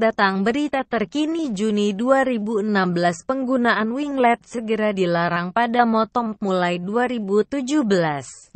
datang berita terkini Juni 2016 penggunaan winglet segera dilarang pada Motom mulai 2017.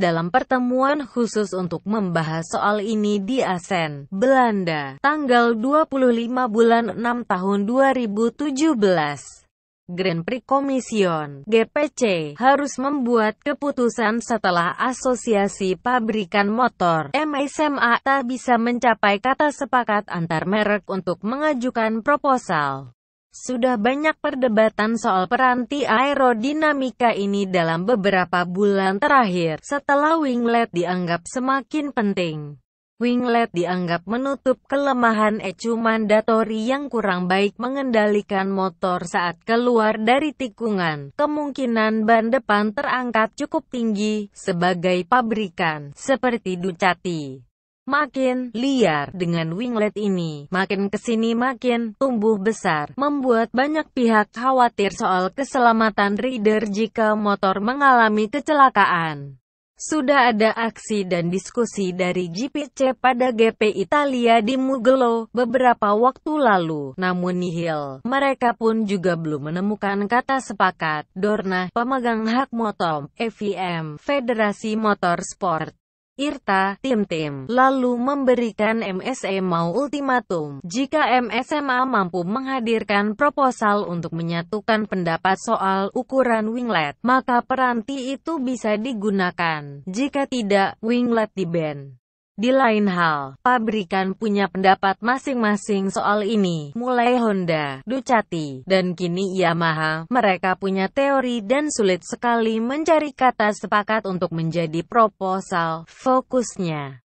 Dalam pertemuan khusus untuk membahas soal ini di Asen, Belanda, tanggal 25 bulan 6 tahun 2017. Grand Prix Commission (GPC) harus membuat keputusan setelah Asosiasi Pabrikan Motor (MSMA) tak bisa mencapai kata sepakat antar merek untuk mengajukan proposal. Sudah banyak perdebatan soal peranti aerodinamika ini dalam beberapa bulan terakhir, setelah winglet dianggap semakin penting. Winglet dianggap menutup kelemahan Ecuman Datori yang kurang baik mengendalikan motor saat keluar dari tikungan. Kemungkinan ban depan terangkat cukup tinggi, sebagai pabrikan, seperti Ducati. Makin liar dengan winglet ini, makin kesini makin tumbuh besar, membuat banyak pihak khawatir soal keselamatan rider jika motor mengalami kecelakaan. Sudah ada aksi dan diskusi dari GPC pada GP Italia di Mugello beberapa waktu lalu, namun nihil. Mereka pun juga belum menemukan kata sepakat. Dorna, pemegang hak motom, FIM, Federasi Motorsport, Irta, tim-tim, lalu memberikan MSE mau ultimatum. Jika MSMA mampu menghadirkan proposal untuk menyatukan pendapat soal ukuran winglet, maka peranti itu bisa digunakan. Jika tidak, winglet diban. Di lain hal, pabrikan punya pendapat masing-masing soal ini, mulai Honda, Ducati, dan kini Yamaha. Mereka punya teori dan sulit sekali mencari kata sepakat untuk menjadi proposal fokusnya.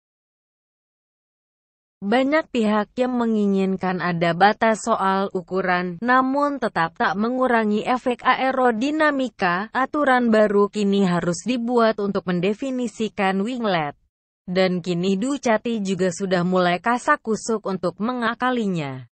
Banyak pihak yang menginginkan ada batas soal ukuran, namun tetap tak mengurangi efek aerodinamika. Aturan baru kini harus dibuat untuk mendefinisikan winglet. Dan kini Ducati juga sudah mulai kasak kusuk untuk mengakalinya.